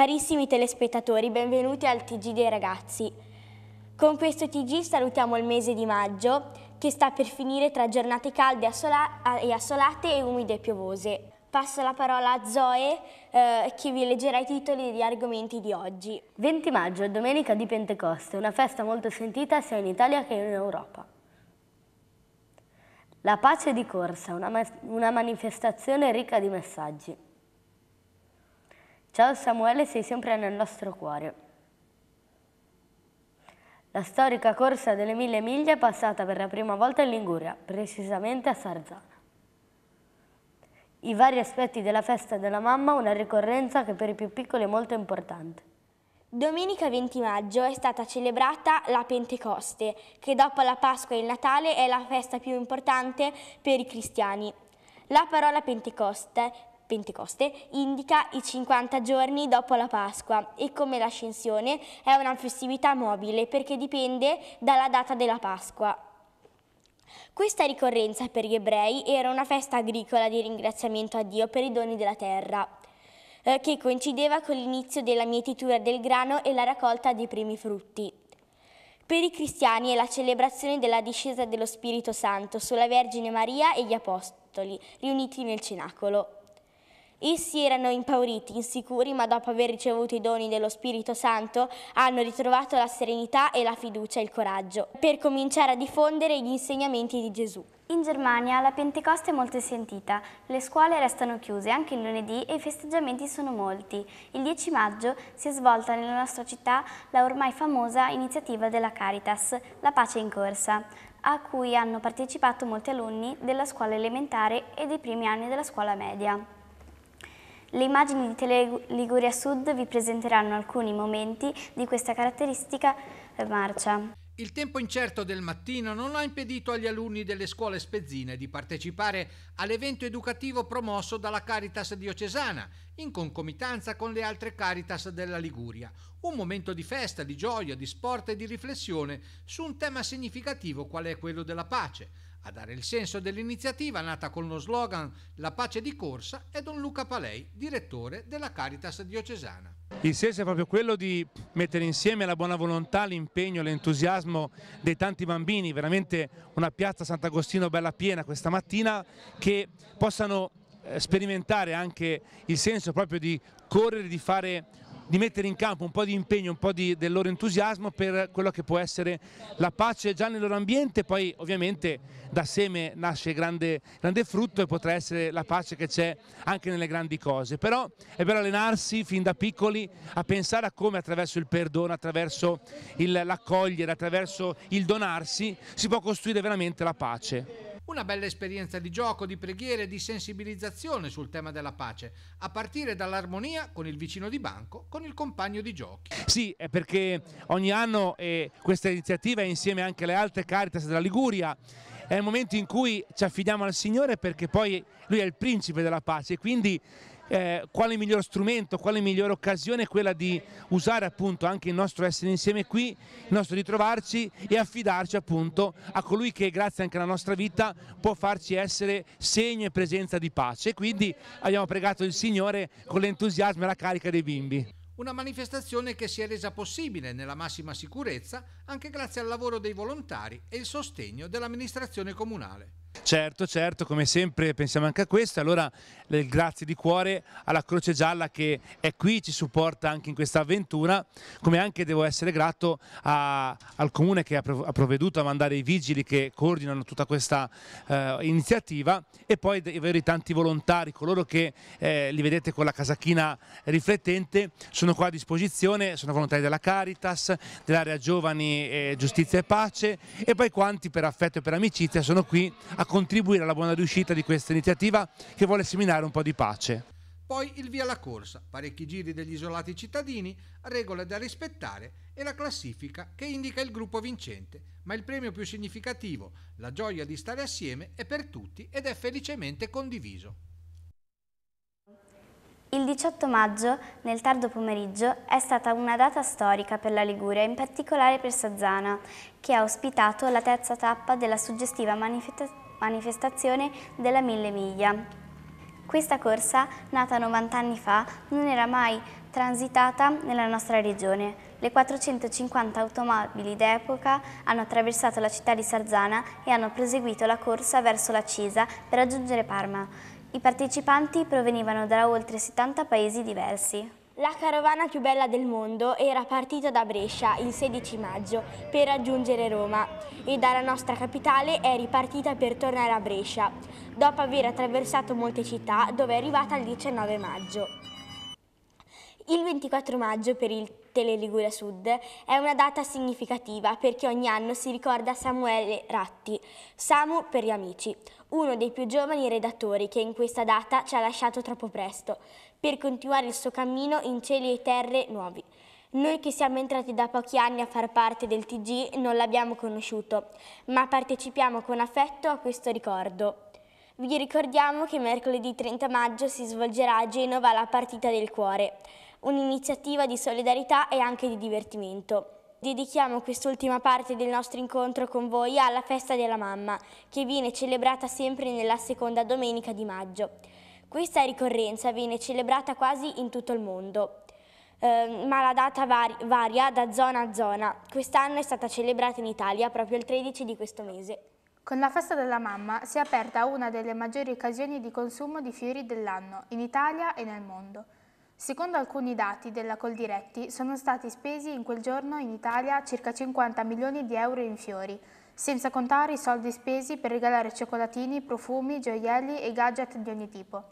Carissimi telespettatori, benvenuti al TG dei ragazzi. Con questo TG salutiamo il mese di maggio, che sta per finire tra giornate calde e assolate e umide e piovose. Passo la parola a Zoe eh, che vi leggerà i titoli degli argomenti di oggi. 20 maggio, domenica di Pentecoste, una festa molto sentita sia in Italia che in Europa. La pace di corsa, una, ma una manifestazione ricca di messaggi. Ciao Samuele, sei sempre nel nostro cuore. La storica corsa delle mille miglia è passata per la prima volta in Liguria, precisamente a Sarzana. I vari aspetti della festa della mamma, una ricorrenza che per i più piccoli è molto importante. Domenica 20 maggio è stata celebrata la Pentecoste, che dopo la Pasqua e il Natale è la festa più importante per i cristiani. La parola Pentecoste Pentecoste, indica i 50 giorni dopo la Pasqua e come l'ascensione è una festività mobile perché dipende dalla data della Pasqua. Questa ricorrenza per gli ebrei era una festa agricola di ringraziamento a Dio per i doni della terra, eh, che coincideva con l'inizio della mietitura del grano e la raccolta dei primi frutti. Per i cristiani è la celebrazione della discesa dello Spirito Santo sulla Vergine Maria e gli Apostoli, riuniti nel cenacolo. Essi erano impauriti, insicuri, ma dopo aver ricevuto i doni dello Spirito Santo hanno ritrovato la serenità e la fiducia e il coraggio per cominciare a diffondere gli insegnamenti di Gesù. In Germania la Pentecoste è molto sentita, le scuole restano chiuse anche il lunedì e i festeggiamenti sono molti. Il 10 maggio si è svolta nella nostra città la ormai famosa iniziativa della Caritas, La Pace in Corsa, a cui hanno partecipato molti alunni della scuola elementare e dei primi anni della scuola media. Le immagini di Tele Liguria Sud vi presenteranno alcuni momenti di questa caratteristica eh, marcia. Il tempo incerto del mattino non ha impedito agli alunni delle scuole spezzine di partecipare all'evento educativo promosso dalla Caritas diocesana, in concomitanza con le altre Caritas della Liguria. Un momento di festa, di gioia, di sport e di riflessione su un tema significativo qual è quello della pace. A dare il senso dell'iniziativa, nata con lo slogan La pace di corsa, è Don Luca Palei, direttore della Caritas diocesana. Il senso è proprio quello di mettere insieme la buona volontà, l'impegno, l'entusiasmo dei tanti bambini, veramente una piazza Sant'Agostino bella piena questa mattina, che possano eh, sperimentare anche il senso proprio di correre, di fare di mettere in campo un po' di impegno, un po' di, del loro entusiasmo per quello che può essere la pace già nel loro ambiente, poi ovviamente da seme nasce grande, grande frutto e potrà essere la pace che c'è anche nelle grandi cose, però è bello allenarsi fin da piccoli a pensare a come attraverso il perdono, attraverso l'accogliere, attraverso il donarsi si può costruire veramente la pace. Una bella esperienza di gioco, di preghiere e di sensibilizzazione sul tema della pace, a partire dall'armonia con il vicino di banco, con il compagno di giochi. Sì, è perché ogni anno eh, questa iniziativa, insieme anche alle altre Caritas della Liguria, è il momento in cui ci affidiamo al Signore perché poi Lui è il principe della pace e quindi eh, quale miglior strumento, quale migliore occasione è quella di usare appunto anche il nostro essere insieme qui, il nostro ritrovarci e affidarci appunto a colui che grazie anche alla nostra vita può farci essere segno e presenza di pace. Quindi abbiamo pregato il Signore con l'entusiasmo e la carica dei bimbi. Una manifestazione che si è resa possibile nella massima sicurezza anche grazie al lavoro dei volontari e il sostegno dell'amministrazione comunale. Certo, certo, come sempre pensiamo anche a questo, allora grazie di cuore alla Croce Gialla che è qui, ci supporta anche in questa avventura, come anche devo essere grato a, al Comune che ha provveduto a mandare i vigili che coordinano tutta questa eh, iniziativa e poi i tanti volontari, coloro che eh, li vedete con la casacchina riflettente, sono sono qua a disposizione, sono volontari della Caritas, dell'area Giovani eh, Giustizia e Pace e poi quanti per affetto e per amicizia sono qui a contribuire alla buona riuscita di questa iniziativa che vuole seminare un po' di pace. Poi il via alla corsa, parecchi giri degli isolati cittadini, regole da rispettare e la classifica che indica il gruppo vincente, ma il premio più significativo, la gioia di stare assieme, è per tutti ed è felicemente condiviso. Il 18 maggio, nel tardo pomeriggio, è stata una data storica per la Liguria, in particolare per Sazzana, che ha ospitato la terza tappa della suggestiva manifestazione della Mille Miglia. Questa corsa, nata 90 anni fa, non era mai transitata nella nostra regione. Le 450 automobili d'epoca hanno attraversato la città di Sarzana e hanno proseguito la corsa verso la Cisa per raggiungere Parma. I partecipanti provenivano da oltre 70 paesi diversi. La carovana più bella del mondo era partita da Brescia il 16 maggio per raggiungere Roma e dalla nostra capitale è ripartita per tornare a Brescia, dopo aver attraversato molte città dove è arrivata il 19 maggio. Il 24 maggio per il Tele Ligure Sud, è una data significativa perché ogni anno si ricorda Samuele Ratti, Samu per gli amici, uno dei più giovani redattori che in questa data ci ha lasciato troppo presto, per continuare il suo cammino in cieli e terre nuovi. Noi che siamo entrati da pochi anni a far parte del TG non l'abbiamo conosciuto, ma partecipiamo con affetto a questo ricordo. Vi ricordiamo che mercoledì 30 maggio si svolgerà a Genova la partita del cuore un'iniziativa di solidarietà e anche di divertimento. Dedichiamo quest'ultima parte del nostro incontro con voi alla festa della mamma, che viene celebrata sempre nella seconda domenica di maggio. Questa ricorrenza viene celebrata quasi in tutto il mondo, eh, ma la data vari varia da zona a zona. Quest'anno è stata celebrata in Italia proprio il 13 di questo mese. Con la festa della mamma si è aperta una delle maggiori occasioni di consumo di fiori dell'anno, in Italia e nel mondo. Secondo alcuni dati della Coldiretti, sono stati spesi in quel giorno in Italia circa 50 milioni di euro in fiori, senza contare i soldi spesi per regalare cioccolatini, profumi, gioielli e gadget di ogni tipo.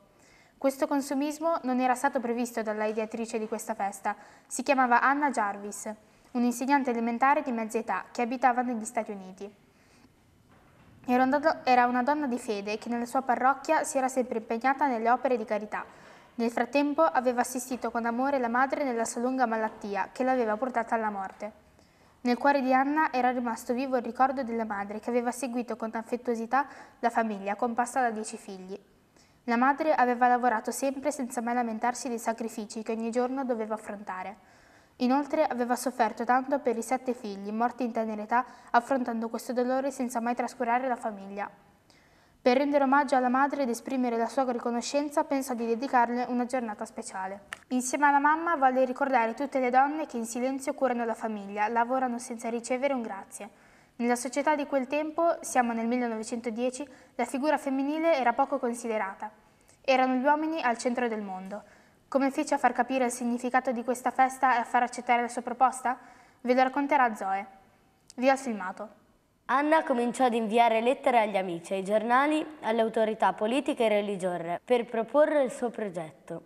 Questo consumismo non era stato previsto dalla ideatrice di questa festa, si chiamava Anna Jarvis, un'insegnante elementare di mezza età che abitava negli Stati Uniti. Era una donna di fede che nella sua parrocchia si era sempre impegnata nelle opere di carità, nel frattempo aveva assistito con amore la madre nella sua lunga malattia che l'aveva portata alla morte. Nel cuore di Anna era rimasto vivo il ricordo della madre che aveva seguito con affettuosità la famiglia composta da dieci figli. La madre aveva lavorato sempre senza mai lamentarsi dei sacrifici che ogni giorno doveva affrontare. Inoltre aveva sofferto tanto per i sette figli, morti in tenera età, affrontando questo dolore senza mai trascurare la famiglia. Per rendere omaggio alla madre ed esprimere la sua riconoscenza pensa di dedicarle una giornata speciale. Insieme alla mamma volle ricordare tutte le donne che in silenzio curano la famiglia, lavorano senza ricevere un grazie. Nella società di quel tempo, siamo nel 1910, la figura femminile era poco considerata. Erano gli uomini al centro del mondo. Come fece a far capire il significato di questa festa e a far accettare la sua proposta? Ve lo racconterà Zoe. Vi ho filmato. Anna cominciò ad inviare lettere agli amici, ai giornali, alle autorità politiche e religiose per proporre il suo progetto.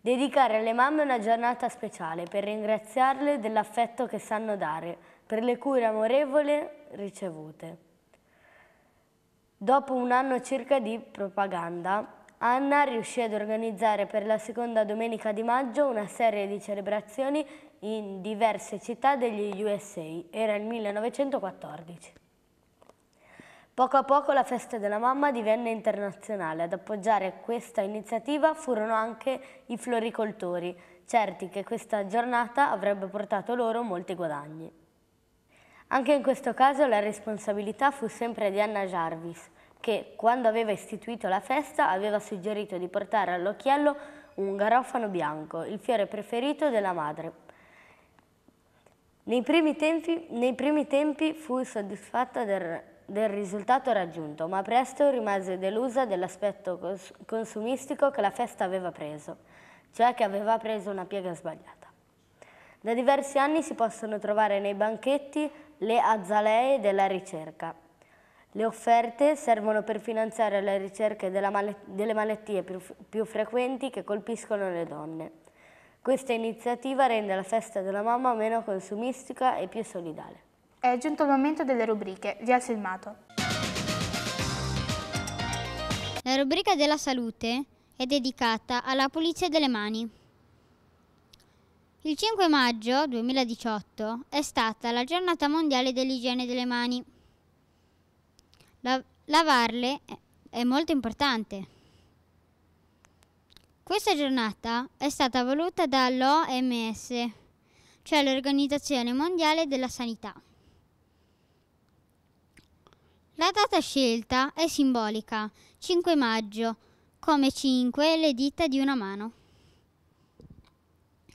Dedicare alle mamme una giornata speciale per ringraziarle dell'affetto che sanno dare, per le cure amorevole ricevute. Dopo un anno circa di propaganda, Anna riuscì ad organizzare per la seconda domenica di maggio una serie di celebrazioni in diverse città degli USA. Era il 1914. Poco a poco la festa della mamma divenne internazionale. Ad appoggiare questa iniziativa furono anche i floricoltori, certi che questa giornata avrebbe portato loro molti guadagni. Anche in questo caso la responsabilità fu sempre di Anna Jarvis, che quando aveva istituito la festa aveva suggerito di portare all'occhiello un garofano bianco, il fiore preferito della madre, nei primi, tempi, nei primi tempi, fu soddisfatta del del risultato raggiunto, ma presto rimase delusa dell'aspetto cons consumistico che la festa aveva preso, cioè che aveva preso una piega sbagliata. Da diversi anni si possono trovare nei banchetti le azalee della ricerca. Le offerte servono per finanziare le ricerche mal delle malattie più, più frequenti che colpiscono le donne. Questa iniziativa rende la festa della mamma meno consumistica e più solidale. È giunto il momento delle rubriche, vi alzo il mato. La rubrica della salute è dedicata alla pulizia delle mani. Il 5 maggio 2018 è stata la giornata mondiale dell'igiene delle mani. La lavarle è molto importante. Questa giornata è stata voluta dall'OMS, cioè l'Organizzazione Mondiale della Sanità. La data scelta è simbolica, 5 maggio, come 5 le dita di una mano.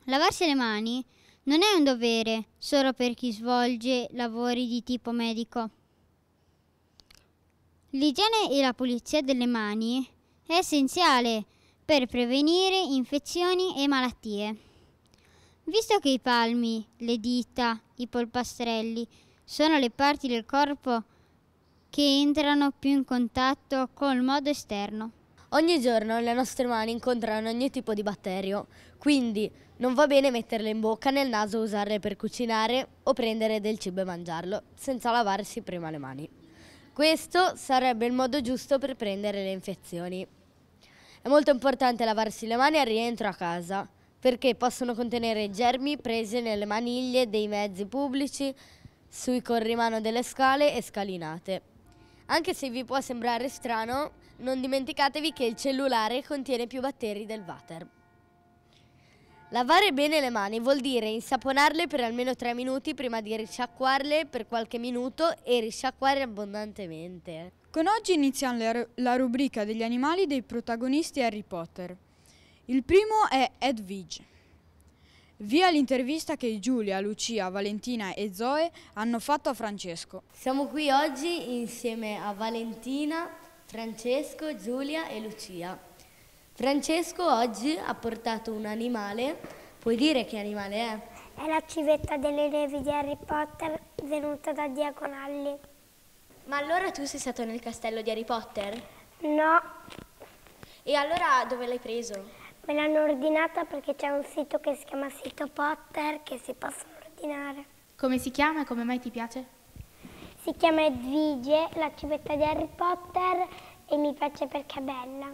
Lavarsi le mani non è un dovere solo per chi svolge lavori di tipo medico. L'igiene e la pulizia delle mani è essenziale per prevenire infezioni e malattie. Visto che i palmi, le dita, i polpastrelli sono le parti del corpo che che entrano più in contatto col modo esterno. Ogni giorno le nostre mani incontrano ogni tipo di batterio, quindi non va bene metterle in bocca, nel naso usarle per cucinare o prendere del cibo e mangiarlo, senza lavarsi prima le mani. Questo sarebbe il modo giusto per prendere le infezioni. È molto importante lavarsi le mani al rientro a casa, perché possono contenere germi presi nelle maniglie dei mezzi pubblici, sui corrimano delle scale e scalinate. Anche se vi può sembrare strano, non dimenticatevi che il cellulare contiene più batteri del water. Lavare bene le mani vuol dire insaponarle per almeno 3 minuti prima di risciacquarle per qualche minuto e risciacquare abbondantemente. Con oggi iniziamo la, la rubrica degli animali dei protagonisti Harry Potter. Il primo è Edwige. Via l'intervista che Giulia, Lucia, Valentina e Zoe hanno fatto a Francesco. Siamo qui oggi insieme a Valentina, Francesco, Giulia e Lucia. Francesco oggi ha portato un animale, puoi dire che animale è? È la civetta delle nevi di Harry Potter venuta da Diagonalli. Ma allora tu sei stato nel castello di Harry Potter? No. E allora dove l'hai preso? Me l'hanno ordinata perché c'è un sito che si chiama Sito Potter che si possono ordinare. Come si chiama e come mai ti piace? Si chiama Edvige, la civetta di Harry Potter e mi piace perché è bella.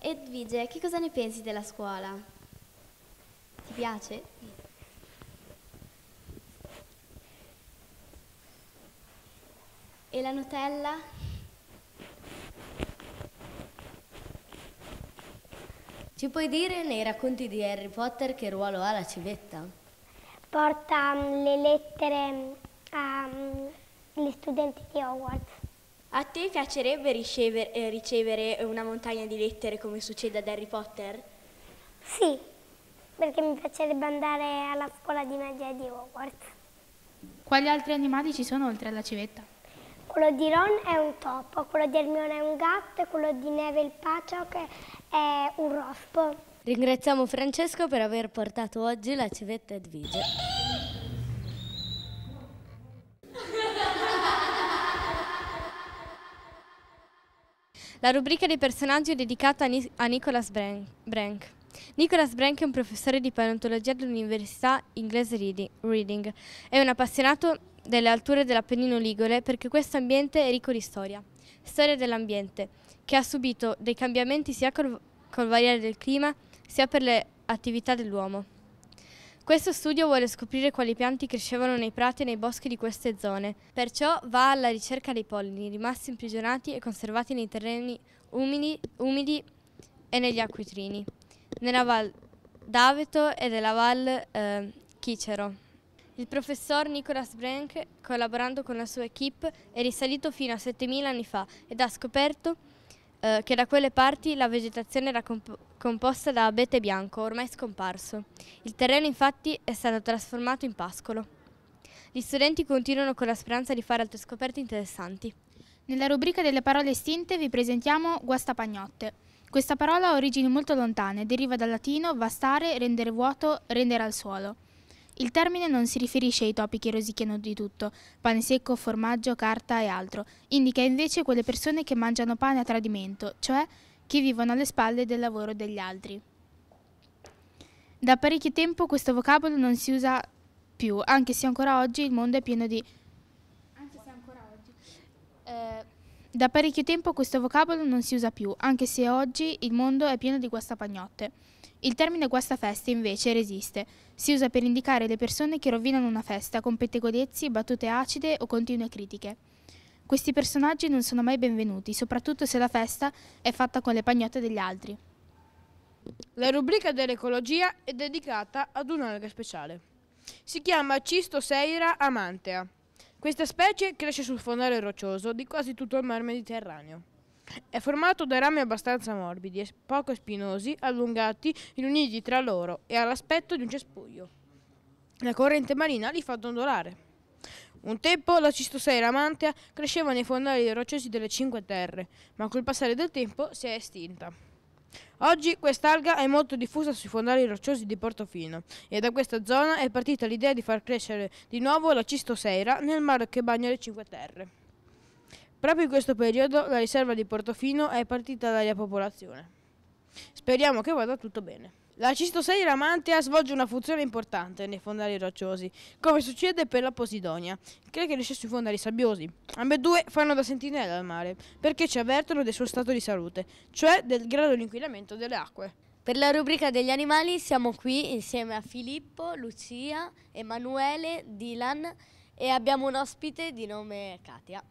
Edvige, che cosa ne pensi della scuola? Ti piace? E la Nutella? Ci puoi dire nei racconti di Harry Potter che ruolo ha la civetta? Porta um, le lettere mm, agli mm, um, studenti di Hogwarts. A te piacerebbe ricevere, eh, ricevere una montagna di lettere come succede ad Harry Potter? Sì, perché mi piacerebbe andare alla scuola di magia di Hogwarts. Quali altri animali ci sono oltre alla civetta? Quello di Ron è un topo, quello di Hermione è un gatto e quello di Neville Paciok è è un rospo. Ringraziamo Francesco per aver portato oggi la civetta Edvige. La rubrica dei personaggi è dedicata a, a Nicholas Brank. Nicholas Brank è un professore di paleontologia dell'Università inglese Reading. È un appassionato delle alture dell'Appennino Ligure perché questo ambiente è ricco di storia. Storia dell'ambiente, che ha subito dei cambiamenti sia col, col variare del clima sia per le attività dell'uomo. Questo studio vuole scoprire quali piante crescevano nei prati e nei boschi di queste zone, perciò va alla ricerca dei pollini rimasti imprigionati e conservati nei terreni umidi, umidi e negli acquitrini, nella Val d'Aveto e nella Val eh, Chicero. Il professor Nicolas Brank, collaborando con la sua equip, è risalito fino a 7000 anni fa ed ha scoperto eh, che da quelle parti la vegetazione era comp composta da abete bianco, ormai scomparso. Il terreno infatti è stato trasformato in pascolo. Gli studenti continuano con la speranza di fare altre scoperte interessanti. Nella rubrica delle parole estinte vi presentiamo guastapagnotte. Questa parola ha origini molto lontane, deriva dal latino vastare, rendere vuoto, rendere al suolo. Il termine non si riferisce ai topi che rosicchiano di tutto, pane secco, formaggio, carta e altro. Indica invece quelle persone che mangiano pane a tradimento, cioè che vivono alle spalle del lavoro degli altri. Da parecchio tempo questo vocabolo non si usa più, anche se ancora oggi il mondo è pieno di... Anche se ancora oggi... Eh... Da parecchio tempo questo vocabolo non si usa più, anche se oggi il mondo è pieno di guastapagnotte. Il termine guastafeste invece resiste, si usa per indicare le persone che rovinano una festa con pettegolezzi, battute acide o continue critiche. Questi personaggi non sono mai benvenuti, soprattutto se la festa è fatta con le pagnotte degli altri. La rubrica dell'ecologia è dedicata ad un'alga speciale. Si chiama Cistoseira amantea. Questa specie cresce sul fondale roccioso di quasi tutto il mar Mediterraneo. È formato da rami abbastanza morbidi e poco spinosi, allungati, riuniti tra loro e ha l'aspetto di un cespuglio. La corrente marina li fa dondolare. Un tempo la cistoseira mantea cresceva nei fondali rocciosi delle Cinque Terre, ma col passare del tempo si è estinta. Oggi quest'alga è molto diffusa sui fondali rocciosi di Portofino e da questa zona è partita l'idea di far crescere di nuovo la cistoseira nel mare che bagna le Cinque Terre. Proprio in questo periodo la riserva di Portofino è partita dalla popolazione. Speriamo che vada tutto bene. La cistosei ramantea svolge una funzione importante nei fondali rocciosi, come succede per la Posidonia, che cresce sui fondali sabbiosi. Ambedue fanno da sentinella al mare, perché ci avvertono del suo stato di salute, cioè del grado di inquinamento delle acque. Per la rubrica degli animali siamo qui insieme a Filippo, Lucia, Emanuele, Dylan e abbiamo un ospite di nome Katia.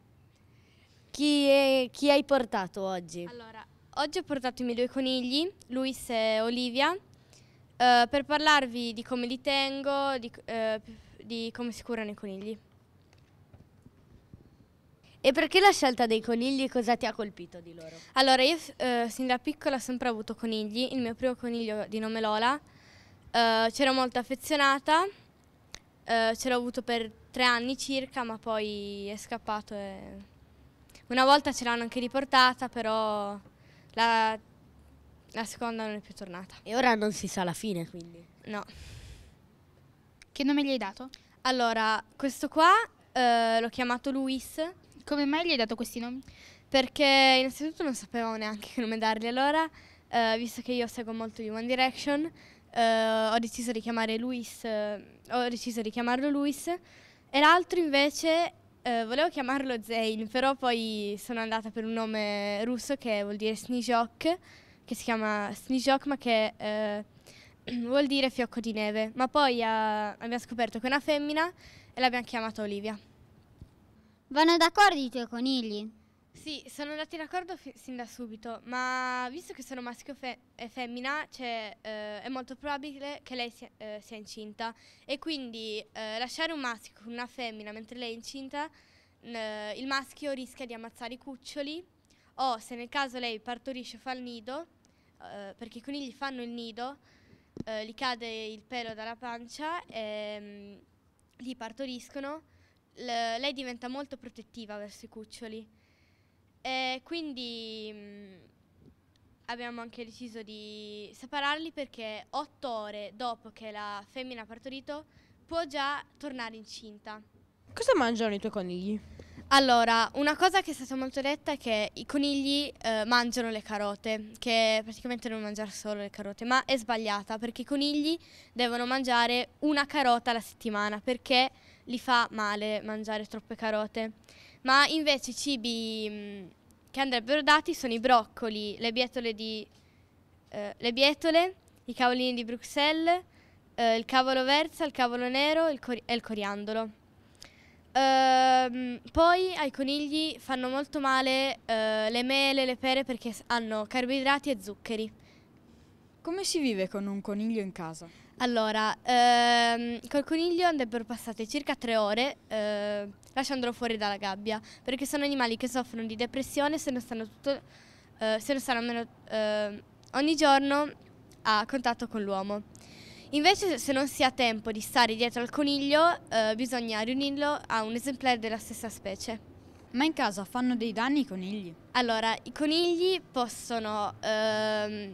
Chi, è, chi hai portato oggi? Allora, oggi ho portato i miei due conigli, Luis e Olivia, eh, per parlarvi di come li tengo, di, eh, di come si curano i conigli. E perché la scelta dei conigli cosa ti ha colpito di loro? Allora, io eh, sin da piccola ho sempre avuto conigli. Il mio primo coniglio di nome Lola, eh, c'ero molto affezionata, eh, ce l'ho avuto per tre anni circa, ma poi è scappato e una volta ce l'hanno anche riportata, però la, la seconda non è più tornata. E ora non si sa la fine, quindi? No. Che nome gli hai dato? Allora, questo qua eh, l'ho chiamato Luis. Come mai gli hai dato questi nomi? Perché innanzitutto non sapevo neanche che nome dargli. Allora, eh, visto che io seguo molto di One Direction, eh, ho deciso di chiamare Luis, eh, ho deciso di chiamarlo Luis. E l'altro invece eh, volevo chiamarlo Zayn, però poi sono andata per un nome russo che vuol dire Snijok, che si chiama Snijok, ma che eh, vuol dire fiocco di neve. Ma poi ah, abbiamo scoperto che è una femmina e l'abbiamo chiamata Olivia. Vanno d'accordo i tuoi conigli? Sì, sono andati d'accordo fi- sin da subito, ma visto che sono maschio fe- e femmina, cioè, eh, è molto probabile che lei sia, eh, sia incinta e quindi eh, lasciare un maschio con una femmina mentre lei è incinta, eh, il maschio rischia di ammazzare i cuccioli o se nel caso lei partorisce o fa il nido, eh, perché i conigli fanno il nido, eh, gli cade il pelo dalla pancia e ehm, mh, li partoriscono, l- lei diventa molto protettiva verso i cuccioli e quindi mh, mm, abbiamo anche deciso di separarli perché otto ore dopo che la femmina ha partorito può già tornare incinta. Cosa mangiano i tuoi conigli? Allora, una cosa che è stata molto detta è che i conigli eh, mangiano le carote, che praticamente non mangiare solo le carote, ma è sbagliata perché i conigli devono mangiare una carota alla settimana perché li fa male mangiare troppe carote. Ma invece i cibi mm, che andrebbero dati sono i broccoli, le bietole, di, eh, le bietole i cavolini di Bruxelles, eh, il cavolo verza, il cavolo nero il e il coriandolo. Ehm, poi ai conigli fanno molto male eh, le mele, le pere perché hanno carboidrati e zuccheri. Come si vive con un coniglio in casa? Allora, ehm, col coniglio andrebbero passate circa tre ore eh, lasciandolo fuori dalla gabbia, perché sono animali che soffrono di depressione se non stanno, tutto, eh, se non stanno meno, eh, ogni giorno a contatto con l'uomo. Invece se non si ha tempo di stare dietro al coniglio, eh, bisogna riunirlo a un esemplare della stessa specie. Ma in caso fanno dei danni i conigli? Allora, i conigli possono ehm,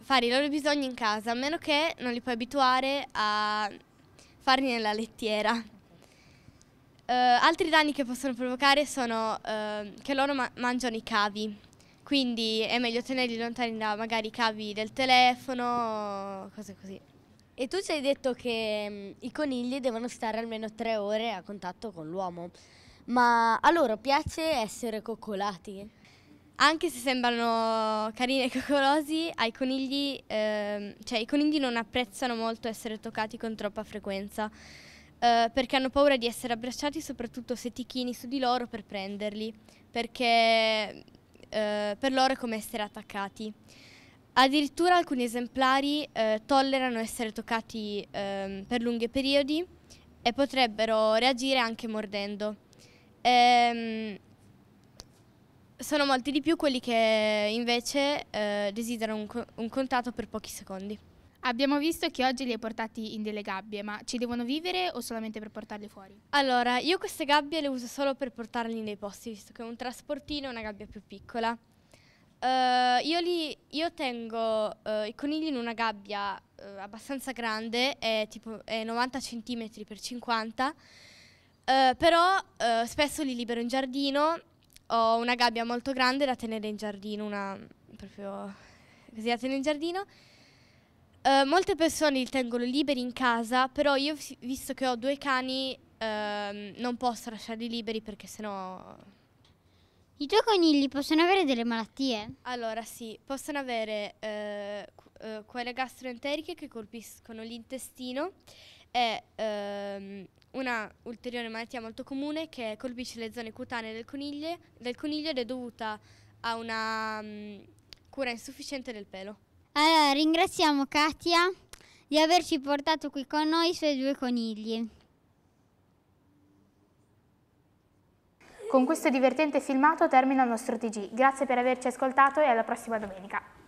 fare i loro bisogni in casa, a meno che non li puoi abituare a farli nella lettiera. Uh, altri danni che possono provocare sono uh, che loro ma mangiano i cavi, quindi è meglio tenerli lontani da magari i cavi del telefono, cose così. E tu ci hai detto che mh, mm, i conigli devono stare almeno tre ore a contatto con l'uomo, ma a loro piace essere coccolati? Anche se sembrano carini e coccolosi, ai conigli, ehm, cioè, i conigli non apprezzano molto essere toccati con troppa frequenza. Eh, perché hanno paura di essere abbracciati soprattutto se ti chini su di loro per prenderli, perché eh, per loro è come essere attaccati. Addirittura alcuni esemplari eh, tollerano essere toccati ehm, per lunghi periodi e potrebbero reagire anche mordendo. Ehm, sono molti di più quelli che invece eh, desiderano un, co un contatto per pochi secondi. Abbiamo visto che oggi li hai portati in delle gabbie, ma ci devono vivere o solamente per portarli fuori? Allora, io queste gabbie le uso solo per portarli nei posti, visto che è un trasportino e una gabbia più piccola. Uh, io, li, io, tengo uh, i conigli in una gabbia uh, abbastanza grande, è tipo è 90 cm x 50 Uh, però uh, spesso li libero in giardino, ho una gabbia molto grande da tenere in giardino, una proprio così da tenere in giardino eh, molte persone li tengono liberi in casa, però io visto che ho due cani uh, non posso lasciarli liberi perché sennò... I tuoi conigli possono avere delle malattie? Allora sì, possono avere uh, quelle gastroenteriche che colpiscono l'intestino e ehm, una ulteriore malattia molto comune che colpisce le zone cutanee del coniglio, del coniglio ed è dovuta a una um, cura insufficiente del pelo. Allora, ringraziamo Katia di averci portato qui con noi i suoi due conigli. Con questo divertente filmato termina il nostro TG. Grazie per averci ascoltato e alla prossima domenica.